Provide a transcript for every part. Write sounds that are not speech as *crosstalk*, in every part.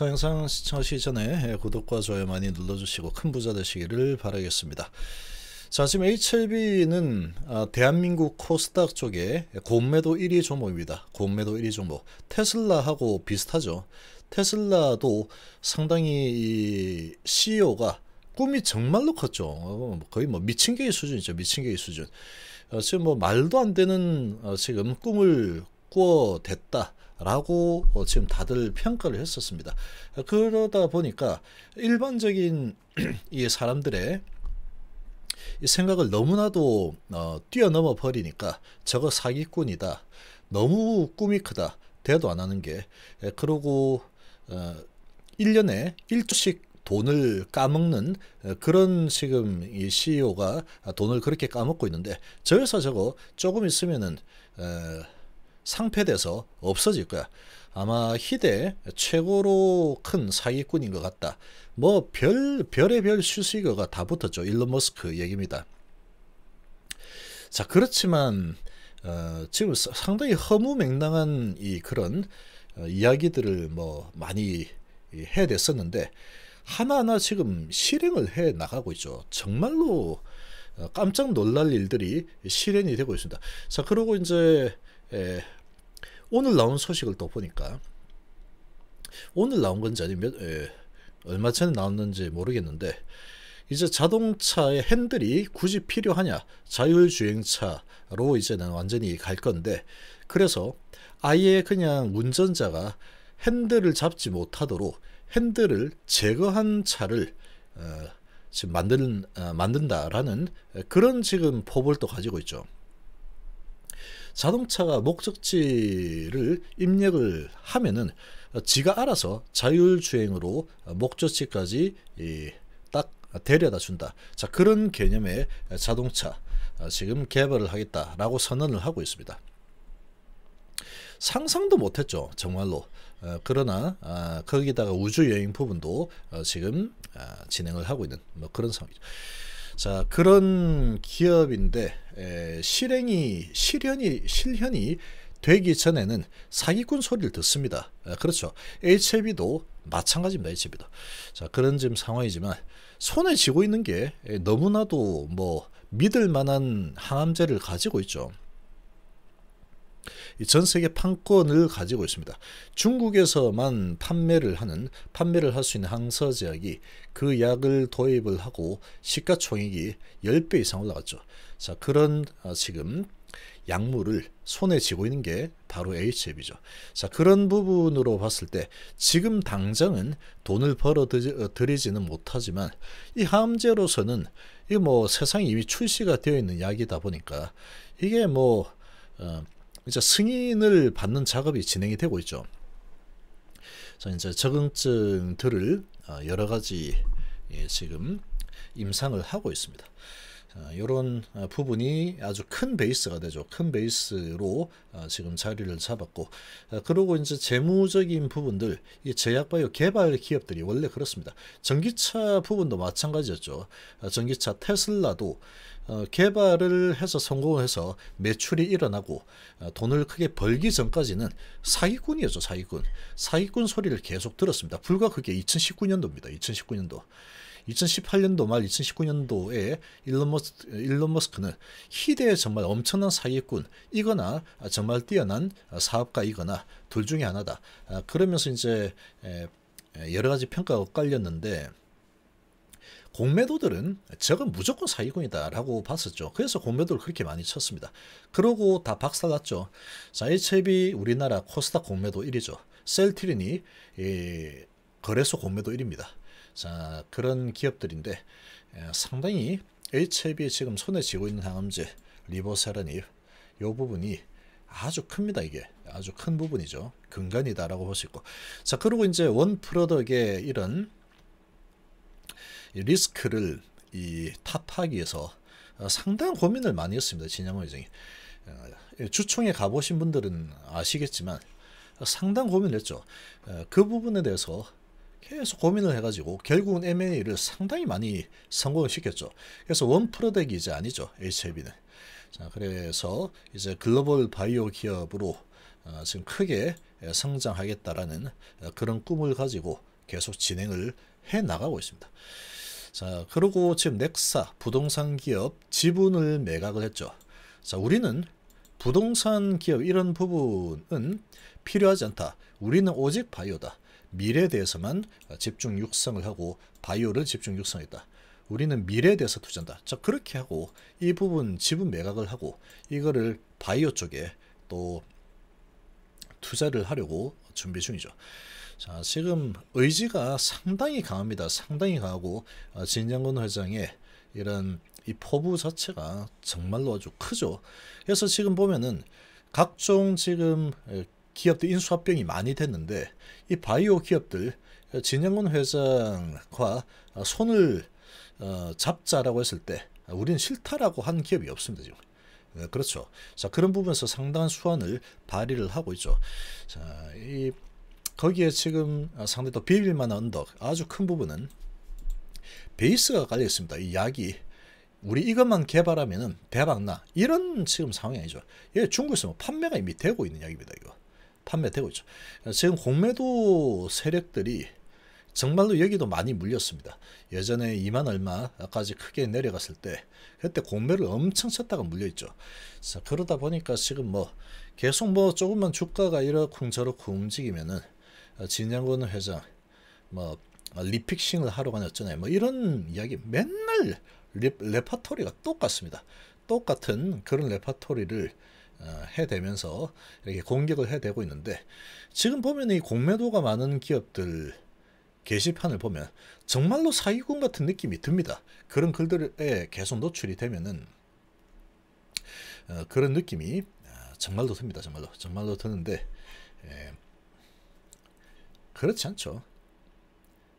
자 영상 시청하시기 전에 예, 구독과 좋아요 많이 눌러주시고 큰 부자 되시기를 바라겠습니다. 자 지금 HLB는 아, 대한민국 코스닥 쪽에 공매도 1위 종목입니다. 공매도 1위 종목 테슬라하고 비슷하죠. 테슬라도 상당히 CEO가 꿈이 정말로 컸죠. 어, 거의 뭐 미친 개의 수준이죠. 미친 개의 수준. 어, 지금 뭐 말도 안 되는 어, 지금 꿈을 꾸어 댔다. 라고 어 지금 다들 평가를 했었습니다. 그러다 보니까 일반적인 *clears throat* 이 사람들의 이 생각을 너무나도 어, 뛰어넘어 버리니까 저거 사기꾼이다. 너무 꿈이 크다. 대도 안 하는 게. 예, 그러고 어, 1년에 1주씩 돈을 까먹는 어, 그런 지금 이 CEO가 돈을 그렇게 까먹고 있는데 저 회사 저거 조금 있으면은 어, 상폐돼서 없어질 거야. 아마 희대 최고로 큰 사기꾼인 것 같다. 뭐 별 별의별 슈스이거가 다 붙었죠. 일론 머스크 얘기입니다. 자 그렇지만 어, 지금 상당히 허무맹랑한 이 그런 어, 이야기들을 뭐 많이 이, 해됐었는데 하나하나 지금 실행을 해 나가고 있죠. 정말로 어, 깜짝 놀랄 일들이 실현이 되고 있습니다. 자 그러고 이제 예, 오늘 나온 소식을 또 보니까 오늘 나온 건지 아니면 예, 얼마 전에 나왔는지 모르겠는데 이제 자동차의 핸들이 굳이 필요하냐 자율주행차로 이제는 완전히 갈 건데 그래서 아예 그냥 운전자가 핸들을 잡지 못하도록 핸들을 제거한 차를 어, 지금 만든, 어, 만든다라는 그런 지금 포부도 가지고 있죠. 자동차가 목적지를 입력을 하면은 지가 알아서 자율주행으로 목적지까지 딱 데려다 준다. 자, 그런 개념의 자동차 지금 개발을 하겠다라고 선언을 하고 있습니다. 상상도 못했죠, 정말로. 어, 그러나 아, 거기다가 우주여행 부분도 어, 지금 아, 진행을 하고 있는 뭐 그런 상황이죠. 자 그런 기업인데 에, 실행이 실현이 실현이 되기 전에는 사기꾼 소리를 듣습니다. 아, 그렇죠. HIV도 마찬가지입니다. HIV도. 자 그런 지금 상황이지만 손에 쥐고 있는 게 너무나도 뭐 믿을 만한 항암제를 가지고 있죠. 전 세계 판권을 가지고 있습니다. 중국에서만 판매를 하는 판매를 할 수 있는 항서제약이 그 약을 도입을 하고 시가총액이 10배 이상 올라갔죠. 자, 그런 아, 지금 약물을 손에 쥐고 있는 게 바로 HIV죠. 자, 그런 부분으로 봤을 때 지금 당장은 돈을 벌어들이지는 어, 못하지만 이항제로서는이 뭐 세상에 이미 출시가 되어 있는 약이다 보니까 이게 뭐 어, 이제 승인을 받는 작업이 진행이 되고 있죠. 자, 이제 적응증들을 어, 여러 가지 예, 지금 임상을 하고 있습니다. 이런 어, 어, 부분이 아주 큰 베이스가 되죠. 큰 베이스로 어, 지금 자리를 잡았고 그리고 이제 재무적인 부분들 이 제약바이오 개발 기업들이 원래 그렇습니다. 전기차 부분도 마찬가지였죠. 전기차 테슬라도 개발을 해서 성공해서 을 매출이 일어나고 돈을 크게 벌기 전까지는 사기꾼이었죠. 사기꾼. 사기꾼 소리를 계속 들었습니다. 불과 그게 2019년도입니다. 2019년도. 2018년도 말 2019년도에 일론, 머스크, 일론 머스크는 희대의 정말 엄청난 사기꾼 이거나 정말 뛰어난 사업가이거나 둘 중에 하나다. 아, 그러면서 이제 여러 가지 평가가 엇갈렸는데 공매도들은 저건 무조건 사기꾼이다라고 봤었죠. 그래서 공매도를 그렇게 많이 쳤습니다. 그러고 다 박살났죠. 자, HLB 우리나라 코스닥 공매도 1위죠. 셀트린이 거래소 공매도 1위입니다. 자, 그런 기업들인데 예, 상당히 HIV에 지금 손에 쥐고 있는 항암제 리보세라닙 요 부분이 아주 큽니다 이게 아주 큰 부분이죠 근간이다라고 볼 수 있고 자 그리고 이제 원 프로덕의 이런 리스크를 이 탑하기 위해서 어, 상당한 고민을 많이 했습니다 진양호 회장이 어, 예, 주총에 가보신 분들은 아시겠지만 상당 고민을 했죠 어, 그 부분에 대해서 계속 고민을 해가지고 결국은 M&A를 상당히 많이 성공을 시켰죠. 그래서 원 프로덱이 이제 아니죠. HIV는. 자, 그래서 이제 글로벌 바이오 기업으로 어, 지금 크게 예, 성장하겠다라는 어, 그런 꿈을 가지고 계속 진행을 해 나가고 있습니다. 자, 그리고 지금 넥사 부동산 기업 지분을 매각을 했죠. 자, 우리는 부동산 기업 이런 부분은 필요하지 않다. 우리는 오직 바이오다. 미래에 대해서만 집중 육성을 하고 바이오를 집중 육성했다. 우리는 미래에 대해서 투자한다. 자 그렇게 하고 이 부분 지분 매각을 하고 이거를 바이오 쪽에 또 투자를 하려고 준비 중이죠. 자 지금 의지가 상당히 강합니다. 상당히 강하고 어, 진양근 회장의 이런 이 포부 자체가 정말로 아주 크죠. 그래서 지금 보면은 각종 지금 기업들 인수합병이 많이 됐는데 이 바이오 기업들 진영훈 회장과 손을 어, 잡자라고 했을 때 우리는 싫다라고 한 기업이 없습니다. 지금. 네, 그렇죠. 자, 그런 부분에서 상당한 수완을 발휘를 하고 있죠. 자, 이, 거기에 지금 상당히 또 비빌만한 언덕, 아주 큰 부분은 베이스가 깔려 있습니다. 이 약이. 우리 이것만 개발하면은 대박나. 이런 지금 상황이 아니죠. 예, 중국에서 뭐 판매가 이미 되고 있는 약입니다, 이거. 판매되고 있죠. 지금 공매도 세력들이 정말로 여기도 많이 물렸습니다. 예전에 2만 얼마까지 크게 내려갔을 때 그때 공매를 엄청 쳤다가 물려있죠. 자, 그러다 보니까 지금 뭐 계속 뭐 조금만 주가가 이렇쿵 저렇쿵 움직이면은 진양곤 회장 뭐 리픽싱을 하러 가냐 어쩌냐 뭐 이런 이야기 맨날 레, 레파토리가 똑같습니다. 똑같은 그런 레파토리를 어, 해대면서 이렇게 공격을 해대고 있는데 지금 보면 이 공매도가 많은 기업들 게시판을 보면 정말로 사기꾼 같은 느낌이 듭니다. 그런 글들에 계속 노출이 되면은 어, 그런 느낌이 아, 정말로 듭니다. 정말로 정말로 드는데 에, 예, 그렇지 않죠.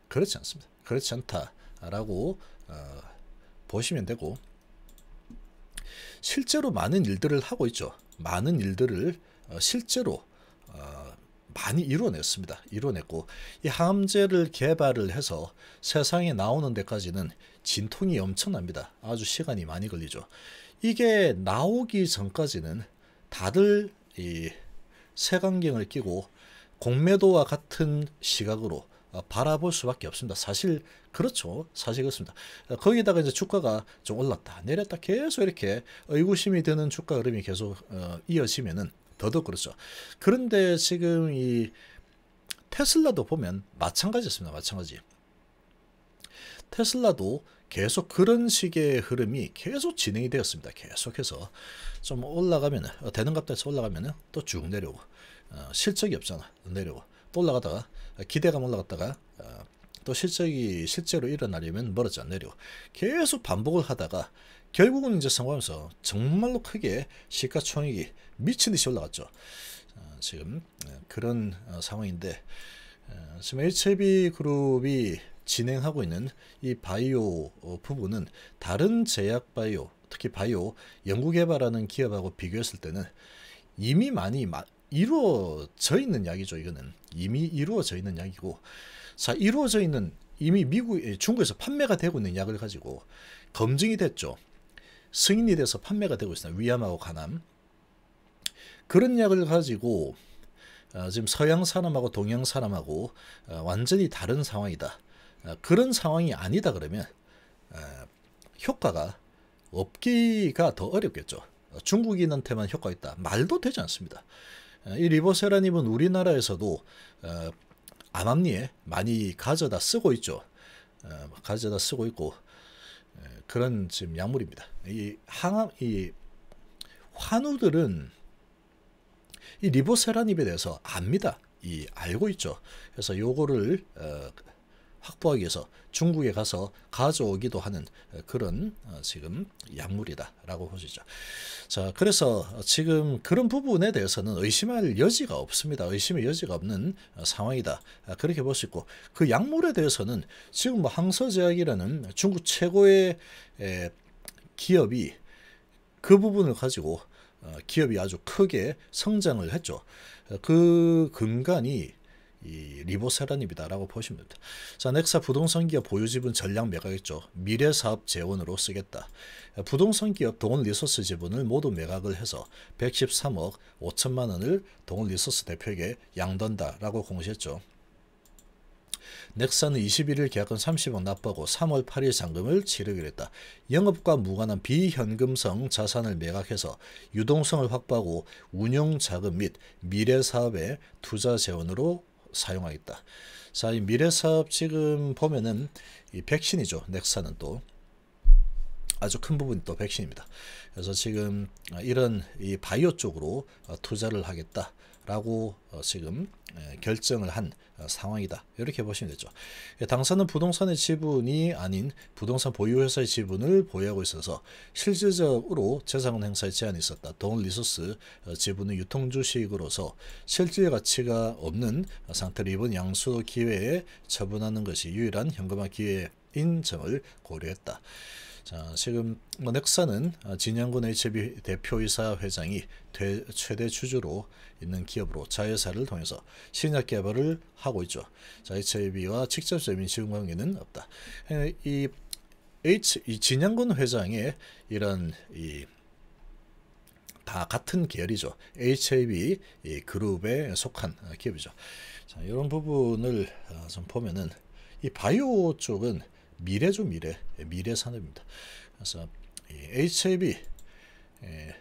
그렇지 않습니다. 그렇지 않다라고 어, 보시면 되고 실제로 많은 일들을 하고 있죠. 많은 일들을 어, 실제로 어, 많이 이뤄냈습니다. 이뤄냈고 이 항암제를 개발을 해서 세상에 나오는 데까지는 진통이 엄청납니다. 아주 시간이 많이 걸리죠. 이게 나오기 전까지는 다들 이 색안경을 끼고 공매도와 같은 시각으로 어, 바라볼 수밖에 없습니다. 사실 그렇죠. 사실 그렇습니다. 어, 거기다가 이제 주가가 좀 올랐다 내렸다 계속 이렇게 의구심이 드는 주가 흐름이 계속 어, 이어지면은 더더욱 그렇죠. 그런데 지금 이 테슬라도 보면 마찬가지였습니다. 마찬가지. 테슬라도 계속 그런 식의 흐름이 계속 진행이 되었습니다. 계속해서 좀 올라가면 되는값다 에서 올라가면 또쭉 내려오고 어, 실적이 없잖아 내려오고 또 올라가다가 기대감 올라갔다가 어, 또 실적이 실제로 일어나려면 멀었지 않내려 계속 반복을 하다가 결국은 이제 성공하면서 정말로 크게 시가총액이 미친 듯이 올라갔죠. 어, 지금 어, 그런 상황인데 지금 HLB 그룹이 진행하고 있는 이 바이오 부분은 다른 제약 바이오 특히 바이오 연구 개발하는 기업하고 비교했을 때는 이미 많이 이루어져 있는 약이죠 이거는 이미 이루어져 있는 약이고자 이루어져 있는 이미 미국 예, 중국에서 판매가 되고 있는 약을 가지고 검증이 됐죠. 승인이 돼서 판매가 되고 있습니다. 위암하고 간암 그런 약을 가지고 어, 지금 서양 사람하고 동양 사람하고 어, 완전히 다른 상황이다. 어, 그런 상황이 아니다 그러면 어, 효과가 없기가 더 어렵겠죠. 중국인한테만 효과 있다. 말도 되지 않습니다. 어, 이 리보세라닙은 우리나라에서도 어, 암암리에 많이 가져다 쓰고 있죠. 어, 가져다 쓰고 있고 그런 지금 약물입니다. 이 항암 이 환우들은 이 리보세라닙에 대해서 압니다. 이 알고 있죠. 그래서 요거를 어, 확보하기 위해서 중국에 가서 가져오기도 하는 어, 그런 어, 지금 약물이다라고 보시죠. 자, 그래서 지금 그런 부분에 대해서는 의심할 여지가 없습니다. 의심의 여지가 없는 어, 상황이다. 아, 그렇게 볼 수 있고 그 약물에 대해서는 지금 뭐 항서제약이라는 중국 최고의 기업이 그 부분을 가지고 기업이 아주 크게 성장을 했죠. 그 근간이 이 리보세란입니다라고 보시면 됩니다. 자, 넥사 부동산 기업 보유지분 전량 매각했죠. 미래 사업 재원으로 쓰겠다. 부동산 기업 동원 리소스 지분을 모두 매각을 해서 113억 5천만 원을 동원 리소스 대표에게 양돈다라고 공시했죠. 넥사는 21일 계약금 30억 납부하고 3월 8일 상금을 치르기로 했다. 영업과 무관한 비현금성 자산을 매각해서 유동성을 확보하고 운영자금 및 미래사업에 투자 재원으로 사용하겠다. 자, 이 미래 사업 지금 보면은 이 백신이죠. 넥사는 또 아주 큰 부분이 또 백신입니다. 그래서 지금 아, 이런 이 바이오 쪽으로 어, 투자를 하겠다. 라고 어, 지금 예, 결정을 한 어, 상황이다. 이렇게 보시면 되죠. 예, 당사는 부동산의 지분이 아닌 부동산 보유회사의 지분을 보유하고 있어서 실질적으로 재산권 행사에 제한이 있었다. 돈 리소스 어, 지분은 유통주식으로서 실질 가치가 없는 상태로 이번 양수 기회에 처분하는 것이 유일한 현금화 기회 인정을 고려했다. 자, 지금 뭐 넥사는 진양군 HB 대표이사 회장이 대, 최대 주주로 있는 기업으로 자회사를 통해서 신약 개발을 하고 있죠. 자, HB와 직접적인 지원 관계는 없다. 이 H 이 진양군 회장의 이런 이다 같은 계열이죠. HAB 그룹에 속한 기업이죠. 자, 이런 부분을 어, 좀 보면은 이 바이오 쪽은 미래죠 미래 예, 미래 산업입니다. 그래서 이 HIV 예,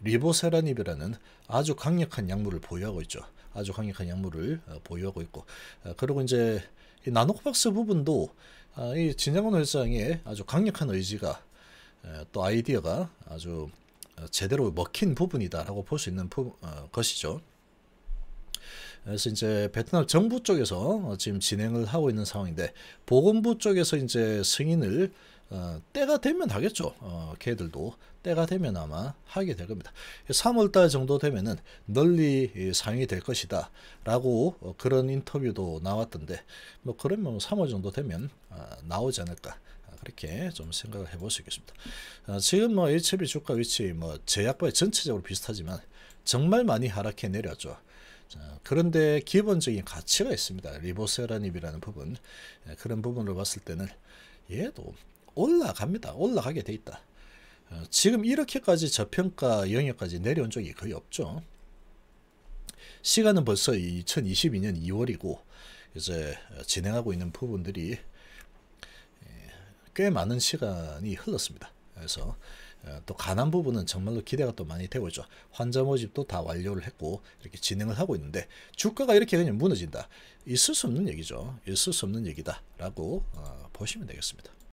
리보세라닙이라는 아주 강력한 약물을 보유하고 있죠. 아주 강력한 약물을 어, 보유하고 있고 어, 그리고 이제 나노박스 코 부분도 아, 이진정원 회장의 아주 강력한 의지가 어, 또 아이디어가 아주 제대로 먹힌 부분이다라고 볼 수 있는 부, 어, 것이죠. 그래서 이제 베트남 정부 쪽에서 어, 지금 진행을 하고 있는 상황인데 보건부 쪽에서 이제 승인을 어, 때가 되면 하겠죠. 어, 걔들도 때가 되면 아마 하게 될 겁니다. 3월달 정도 되면은 널리 상이 될 것이다. 라고 어, 그런 인터뷰도 나왔던데, 뭐 그러면 3월 정도 되면 어, 나오지 않을까. 그렇게 좀 생각을 해볼 수 있겠습니다. 어, 지금 뭐 HB 주가 위치 뭐 제약바에 전체적으로 비슷하지만 정말 많이 하락해 내렸죠. 자, 그런데 기본적인 가치가 있습니다. 리보세라닙이라는 부분. 예, 그런 부분을 봤을 때는 얘도 올라갑니다. 올라가게 돼 있다. 어, 지금 이렇게까지 저평가 영역까지 내려온 적이 거의 없죠. 시간은 벌써 2022년 2월이고 이제 어, 진행하고 있는 부분들이 예, 꽤 많은 시간이 흘렀습니다. 그래서 어, 또 가난 부분은 정말로 기대가 또 많이 되고 있죠. 환자 모집도 다 완료를 했고 이렇게 진행을 하고 있는데 주가가 이렇게 그냥 무너진다. 있을 수 없는 얘기죠. 있을 수 없는 얘기다라고 어, 보시면 되겠습니다.